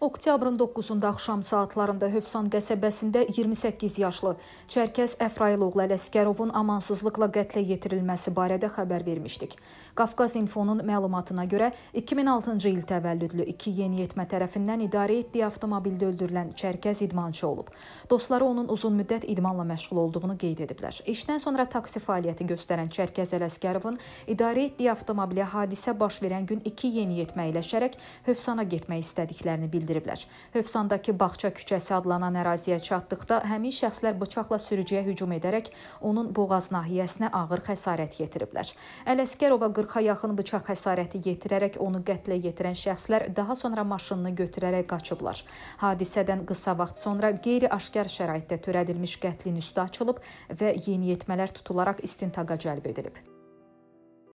Oktyabrın 9-da axşam saatlarında Hövsan qəsəbəsində 28 yaşlı Çərkəz Əfrailoğlu Ələsgərovun amansızlıqla qətlə yetirilməsi barədə xəbər vermişdik. Qafqaz İnfonun məlumatına görə 2006-cı il təvəllüdlü iki yeniyetmə tərəfindən idarə etdiyi avtomobildə öldürülən Çərkəz idmançı olub. Dostları onun uzun müddət idmanla məşğul olduğunu qeyd ediblər. İşdən sonra taksi fəaliyyəti göstərən Çərkəz Ələsgərovun idarə etdiyi avtomobilə hadisə baş verən gün iki yeniyetmə iləşərək Hövsana getmək istədiklərini bildirdi bildiriblər. Hövsandakı Bağça küçəsi adlanan əraziyə çatdıqda həmin şəxslər bıçaqla sürücüyə hücum edərək onun boğaz nahiyəsinə ağır xəsarət yetiriblər. Ələsgərova 40-a yaxın bıçaq xəsarəti yetirərək onu qətlə yetirən şəxslər daha sonra maşınını götürərək qaçıblar. Hadisədən qısa vaxt sonra qeyri-aşkar şəraitdə törədilmiş qətlin üstü açılıb və yeniyetmələr tutularaq istintaqa cəlb edilib.